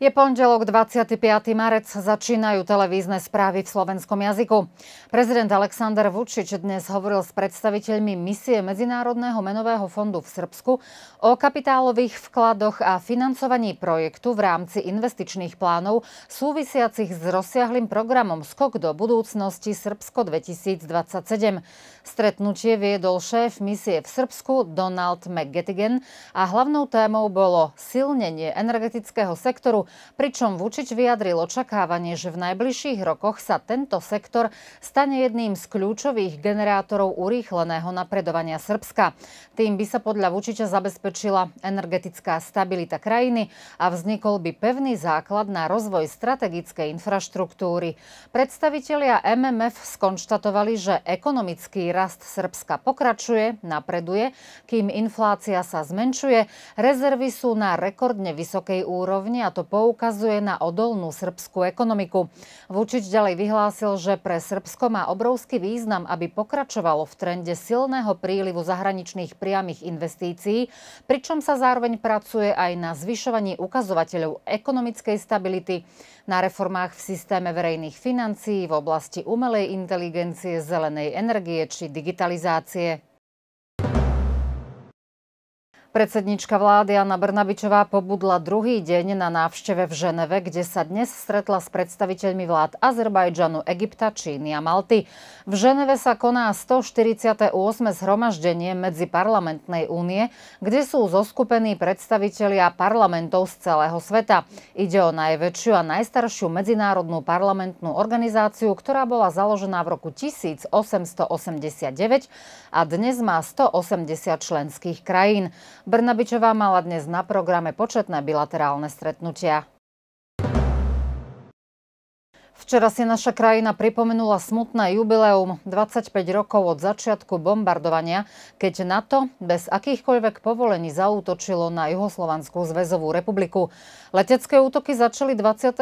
Je pondelok 25. marec, začínajú televízne správy v slovenskom jazyku. Prezident Aleksandr Vučič dnes hovoril s predstaviteľmi misie Medzinárodného menového fondu v Srbsku o kapitálových vkladoch a financovaní projektu v rámci investičných plánov súvisiacich s rozsiahlým programom Skok do budúcnosti Srbsko 2027. Stretnutie viedol šéf misie v Srbsku Donald McGettigan a hlavnou témou bolo silnenie energetického sektoru Pričom Vučič vyjadril očakávanie, že v najbližších rokoch sa tento sektor stane jedným z kľúčových generátorov urýchleného napredovania Srbska. Tým by sa podľa Vučiča zabezpečila energetická stabilita krajiny a vznikol by pevný základ na rozvoj strategickej infraštruktúry. Predstavitelia MMF skonštatovali, že ekonomický rast Srbska pokračuje, napreduje, kým inflácia sa zmenšuje, rezervy sú na rekordne vysokej úrovni a to po poukazuje na odolnú srbskú ekonomiku. Vučić ďalej vyhlásil, že pre Srbsko má obrovský význam, aby pokračovalo v trende silného prílivu zahraničných priamých investícií, pričom sa zároveň pracuje aj na zvyšovaní ukazovateľov ekonomickej stability, na reformách v systéme verejných financií v oblasti umelej inteligencie, zelenej energie či digitalizácie. Predsednička vlády Anna Brnabičová pobudla druhý deň na návšteve v Ženeve, kde sa dnes stretla s predstaviteľmi vlád Azerbajdžanu, Egypta, Číny a Malty. V Ženeve sa koná 148. zhromaždenie medzi parlamentnej únie, kde sú zoskupení predstavitelia parlamentov z celého sveta. Ide o najväčšiu a najstaršiu medzinárodnú parlamentnú organizáciu, ktorá bola založená v roku 1889 a dnes má 180 členských krajín. Brnabičová mala dnes na programe početné bilaterálne stretnutia. Včera si naša krajina pripomenula smutné jubileum 25 rokov od začiatku bombardovania, keď NATO bez akýchkoľvek povolení zaútočilo na Juhoslovanskú zväzovú republiku. Letecké útoky začali 24.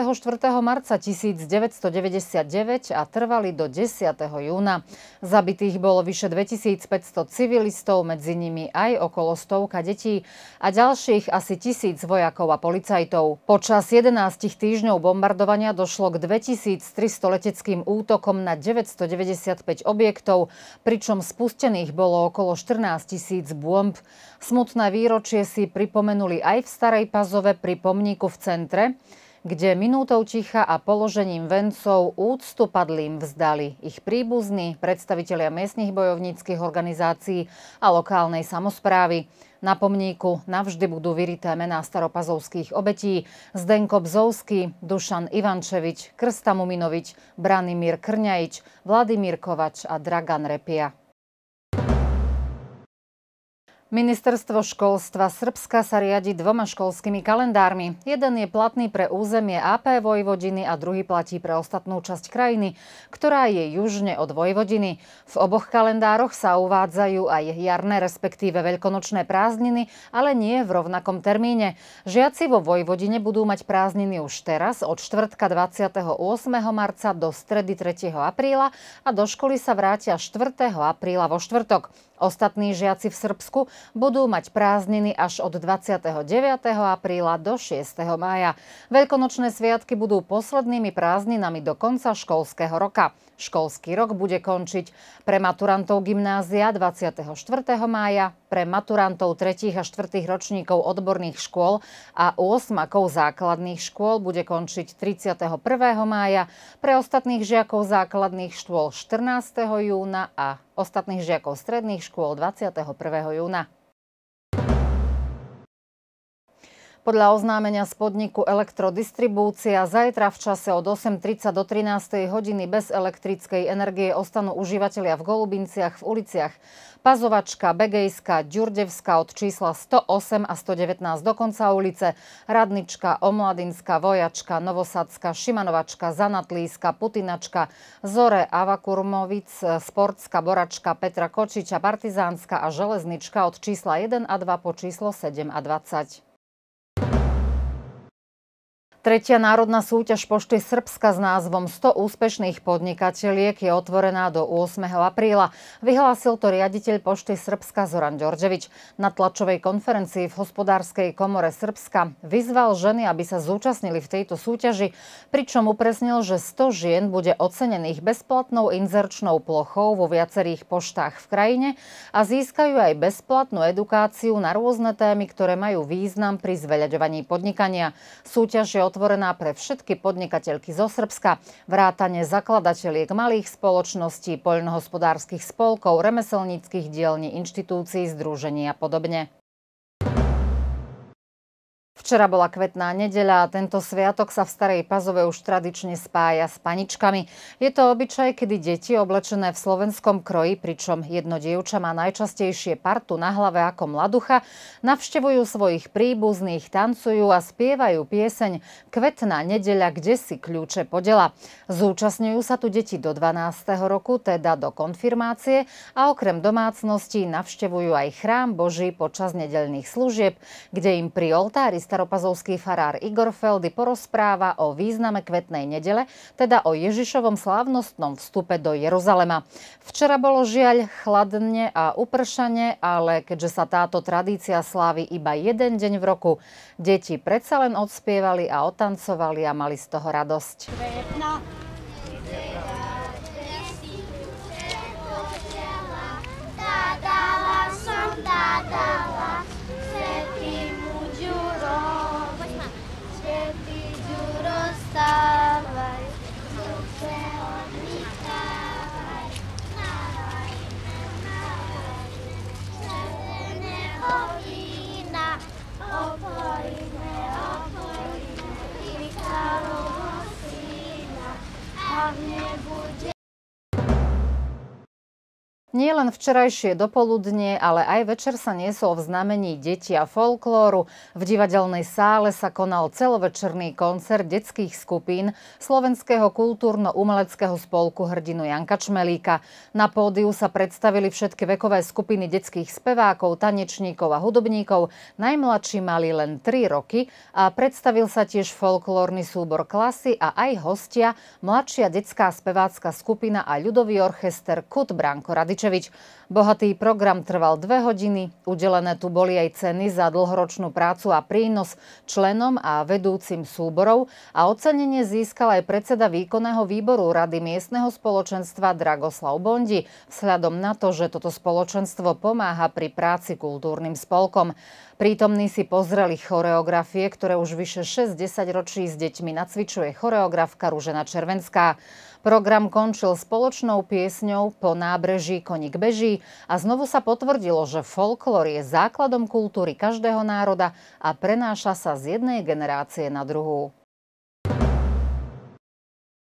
marca 1999 a trvali do 10. júna. Zabitých bolo vyše 2500 civilistov, medzi nimi aj okolo stovka detí a ďalších asi tisíc vojakov a policajtov. Počas 11 týždňov bombardovania došlo k 2000 1300 leteckým útokom na 995 objektov, pričom spustených bolo okolo 14 tisíc bomb. Smutné výročie si pripomenuli aj v Starej Pazove pri pomníku v centre, kde minútou ticha a položením vencov úctu padlým vzdali ich príbuzní, predstavitelia miestnych bojovníckých organizácií a lokálnej samozprávy. Na pomníku navždy budú vyrité mená staropazovských obetí Zdenko Bzovský, Dušan Ivančevič, Krsta Muminovič, Branimír Krňajič, Vladimír Kovač a Dragan Repia. Ministerstvo školstva Srbska sa riadi dvoma školskými kalendármi. Jeden je platný pre územie AP Vojvodiny a druhý platí pre ostatnú časť krajiny, ktorá je južne od Vojvodiny. V oboch kalendároch sa uvádzajú aj jarné, respektíve veľkonočné prázdniny, ale nie v rovnakom termíne. Žiaci vo Vojvodine budú mať prázdniny už teraz, od čtvrtka 28. marca do stredy 3. apríla a do školy sa vrátia 4. apríla vo štvrtok. Ostatní žiaci v Srbsku budú mať prázdniny až od 29. apríla do 6. mája. Veľkonočné sviatky budú poslednými prázdninami do konca školského roka. Školský rok bude končiť pre maturantov gymnázia 24. mája, pre maturantov 3. a 4. ročníkov odborných škôl a 8 základných škôl bude končiť 31. mája, pre ostatných žiakov základných škôl 14. júna a ostatných žiakov stredných škôl 21. júna. Podľa oznámenia z podniku elektrodistribúcia zajtra v čase od 8.30 do 13.00 hodiny bez elektrickej energie ostanú užívateľia v Golubinciach v uliciach Pazovačka, Begejska, Ďurdevská od čísla 108 a 119 do konca ulice, Radnička, Omladinská, Vojačka, Novosadská, Šimanovačka, Zanatlíska, Putinačka, Zore, Avakurmovic, Sportská, Boračka, Petra Kočiča, Partizánska a Železnička od čísla 1 a 2 po číslo 7 a 20. Tretia národná súťaž Pošty Srbska s názvom 100 úspešných podnikateľiek je otvorená do 8. apríla. Vyhlásil to riaditeľ Pošty Srbska Zoran Đorđević. Na tlačovej konferencii v hospodárskej komore Srbska vyzval ženy, aby sa zúčastnili v tejto súťaži, pričom upresnil, že 100 žien bude ocenených bezplatnou inzerčnou plochou vo viacerých poštách v krajine a získajú aj bezplatnú edukáciu na rôzne témy, ktoré majú význam pri zveľaďovaní podnikania. Súťaž je otvorená pre všetky podnikateľky zo Srbska, vrátane zakladateľiek malých spoločností, poľnohospodárskych spolkov, remeselníckých dielní, inštitúcií, združení a podobne. Včera bola kvetná nedeľa a tento sviatok sa v Starej Pazove už tradične spája s paničkami. Je to obyčaj, kedy deti oblečené v slovenskom kroji, pričom jedno dievča má najčastejšie partu na hlave ako mladucha, navštevujú svojich príbuzných, tancujú a spievajú pieseň Kvetná nedeľa, kde si kľúče podela. Zúčastňujú sa tu deti do 12. roku, teda do konfirmácie a okrem domácností navštevujú aj chrám Boží počas nedeľných služieb, kde im pri oltári stará staropazovský farár Igor Feldy porozpráva o význame kvetnej nedele, teda o Ježišovom slávnostnom vstupe do Jeruzalema. Včera bolo žiaľ chladne a upršane, ale keďže sa táto tradícia slávi iba jeden deň v roku, deti predsa len odspievali a otancovali a mali z toho radosť. Kvetná Nie len včerajšie dopoludne, ale aj večer sa niesol v znamení deti a folklóru. V divadelnej sále sa konal celovečerný koncert detských skupín Slovenského kultúrno-umeleckého spolku hrdinu Janka Čmelíka. Na pódiu sa predstavili všetky vekové skupiny detských spevákov, tanečníkov a hudobníkov. Najmladší mali len 3 roky a predstavil sa tiež folklórny súbor klasy a aj hostia, mladšia detská spevácka skupina a ľudový orchester Kut Branko Radič Radičevič. Bohatý program trval dve hodiny, udelené tu boli aj ceny za dlhoročnú prácu a prínos členom a vedúcim súborov a ocenenie získal aj predseda výkonného výboru Rady miestneho spoločenstva Dragoslav Bondi, vzhľadom na to, že toto spoločenstvo pomáha pri práci kultúrnym spolkom. Prítomní si pozreli choreografie, ktoré už vyše 60 ročí s deťmi nacvičuje choreografka Ružena Červenská. Program končil spoločnou piesňou Po nábreží koník beží a znovu sa potvrdilo, že folklór je základom kultúry každého národa a prenáša sa z jednej generácie na druhú.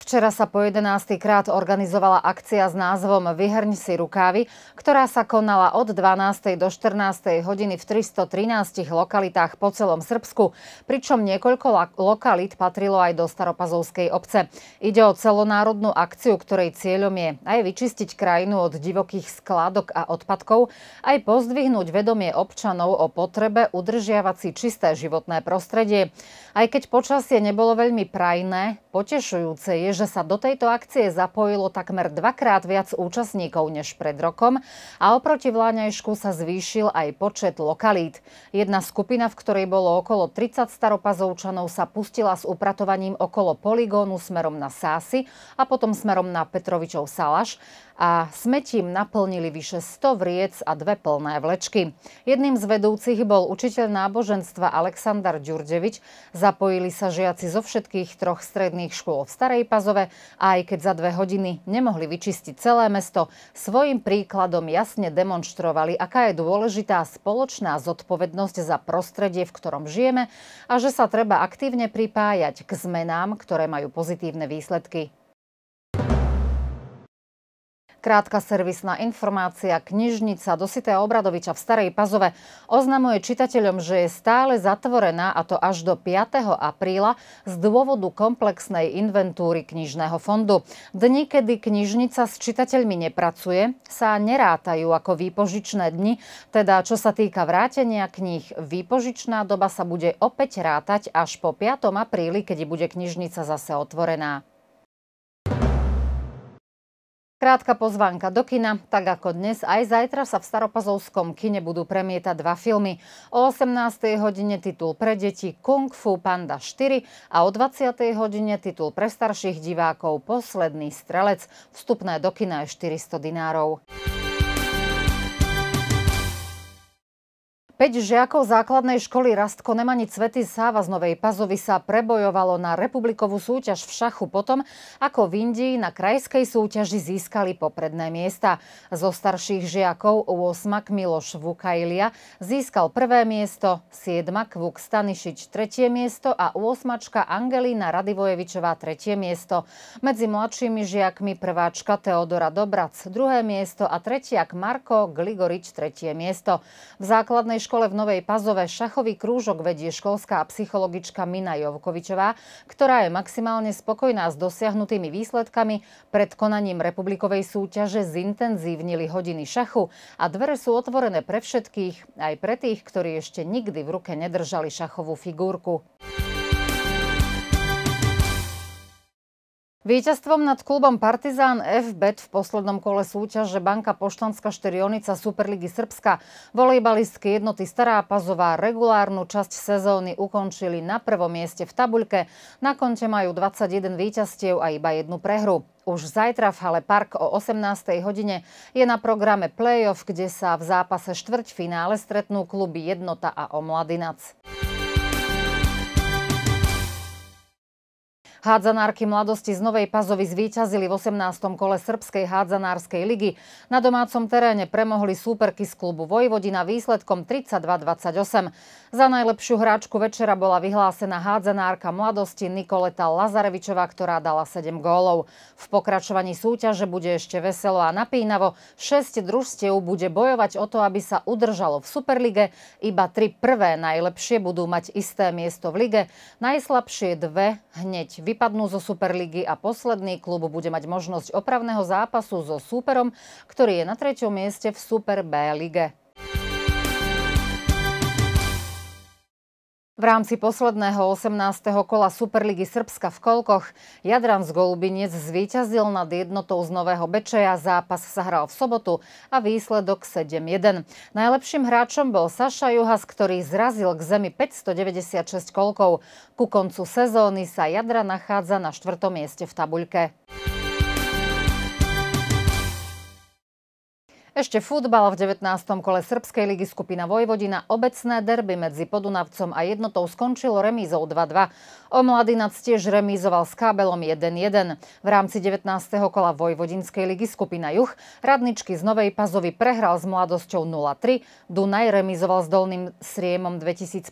Včera sa po 11. krát organizovala akcia s názvom Vyhrň si rukávy, ktorá sa konala od 12. do 14. hodiny v 313 lokalitách po celom Srbsku, pričom niekoľko lokalít patrilo aj do Staropazovskej obce. Ide o celonárodnú akciu, ktorej cieľom je aj vyčistiť krajinu od divokých skládok a odpadkov, aj pozdvihnúť vedomie občanov o potrebe udržiavať si čisté životné prostredie. Aj keď počasie nebolo veľmi prajné, Potešujúce je, že sa do tejto akcie zapojilo takmer dvakrát viac účastníkov než pred rokom a oproti vláňajšku sa zvýšil aj počet lokalít. Jedna skupina, v ktorej bolo okolo 30 staropazovčanov, sa pustila s upratovaním okolo poligónu smerom na Sásy a potom smerom na Petrovičov Salaš a smetím naplnili vyše 100 vriec a dve plné vlečky. Jedným z vedúcich bol učiteľ náboženstva Aleksandar Ďurdevič. Zapojili sa žiaci zo všetkých troch stredných škôl v Starej Pazove a aj keď za dve hodiny nemohli vyčistiť celé mesto, svojim príkladom jasne demonstrovali, aká je dôležitá spoločná zodpovednosť za prostredie, v ktorom žijeme a že sa treba aktívne pripájať k zmenám, ktoré majú pozitívne výsledky Krátka servisná informácia knižnica Dositého Obradoviča v Starej Pazove oznamuje čitateľom, že je stále zatvorená a to až do 5. apríla z dôvodu komplexnej inventúry knižného fondu. Dni, kedy knižnica s čitateľmi nepracuje, sa nerátajú ako výpožičné dni, teda čo sa týka vrátenia kníh, výpožičná doba sa bude opäť rátať až po 5. apríli, kedy bude knižnica zase otvorená. Krátka pozvánka do kina, tak ako dnes, aj zajtra sa v Staropazovskom kine budú premietať dva filmy. O 18. hodine titul pre deti Kung Fu Panda 4 a o 20. hodine titul pre starších divákov Posledný strelec. Vstupné do kina je 400 dinárov. 5 žiakov základnej školy Rastko Nemani Cvety Sáva z Novej Pazovy sa prebojovalo na republikovú súťaž v šachu potom, ako v Indii na krajskej súťaži získali popredné miesta. Zo starších žiakov 8 Miloš Vukajlia získal prvé miesto, 7 Vuk Stanišič tretie miesto a 8 Angelina Radivojevičová tretie miesto. Medzi mladšími žiakmi prváčka Teodora Dobrac druhé miesto a tretiak Marko Gligorič tretie miesto. V základnej škole v Novej Pazove šachový krúžok vedie školská psychologička Mina Jovkovičová, ktorá je maximálne spokojná s dosiahnutými výsledkami. Pred konaním republikovej súťaže zintenzívnili hodiny šachu a dvere sú otvorené pre všetkých, aj pre tých, ktorí ešte nikdy v ruke nedržali šachovú figurku. Výťazstvom nad klubom Partizán FBET v poslednom kole súťaže Banka Poštanská Šterionica Superligy Srbska volejbalistky jednoty Stará Pazová regulárnu časť sezóny ukončili na prvom mieste v tabuľke. Na konte majú 21 výťazstiev a iba jednu prehru. Už zajtra v hale Park o 18. hodine je na programe play-off, kde sa v zápase štvrťfinále stretnú kluby Jednota a Omladinac. Hádzanárky mladosti z Novej Pazovy zvíťazili v 18. kole Srbskej hádzanárskej ligy. Na domácom teréne premohli súperky z klubu Vojvodina výsledkom 32-28. Za najlepšiu hráčku večera bola vyhlásená hádzanárka mladosti Nikoleta Lazarevičová, ktorá dala 7 gólov. V pokračovaní súťaže bude ešte veselo a napínavo. 6 družstiev bude bojovať o to, aby sa udržalo v Superlige. Iba tri prvé najlepšie budú mať isté miesto v lige. Najslabšie dve hneď vypadnú zo Superligy a posledný klub bude mať možnosť opravného zápasu so súperom, ktorý je na treťom mieste v Super B lige. V rámci posledného 18. kola Superligy Srbska v Kolkoch Jadran z Golubinec zvíťazil nad jednotou z Nového Bečeja. Zápas sa hral v sobotu a výsledok 7-1. Najlepším hráčom bol Saša Juhas, ktorý zrazil k zemi 596 Kolkov. Ku koncu sezóny sa Jadra nachádza na štvrtom mieste v tabuľke. Ešte futbal v 19. kole Srbskej ligy skupina Vojvodina obecné derby medzi Podunavcom a jednotou skončilo remízou 2-2. O Mladinac tiež remízoval s Kábelom 1-1. V rámci 19. kola Vojvodinskej ligy skupina Juh Radničky z Novej Pazovy prehral s Mladosťou 0-3, Dunaj remízoval s Dolným Sriemom 2015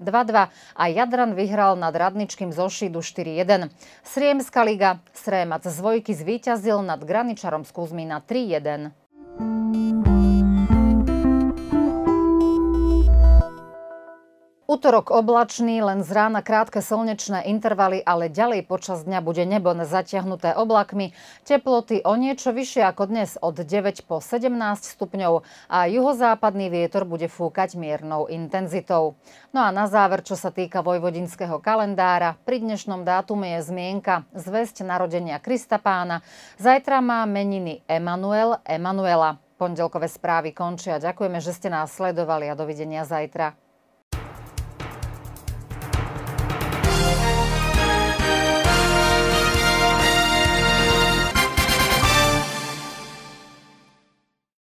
2-2 a Jadran vyhral nad Radničkým zo Šídu 4-1. Sriemska liga Srémac z Vojky zvíťazil nad Graničarom z Kuzmina 3-1. Útorok oblačný, len z rána krátke slnečné intervaly, ale ďalej počas dňa bude nebo zatiahnuté oblakmi. Teploty o niečo vyššie ako dnes od 9 po 17 stupňov a juhozápadný vietor bude fúkať miernou intenzitou. No a na záver, čo sa týka vojvodinského kalendára, pri dnešnom dátume je zmienka zväzť narodenia Krista pána. Zajtra má meniny Emanuel Emanuela. Pondelkové správy končia. Ďakujeme, že ste nás sledovali a dovidenia zajtra.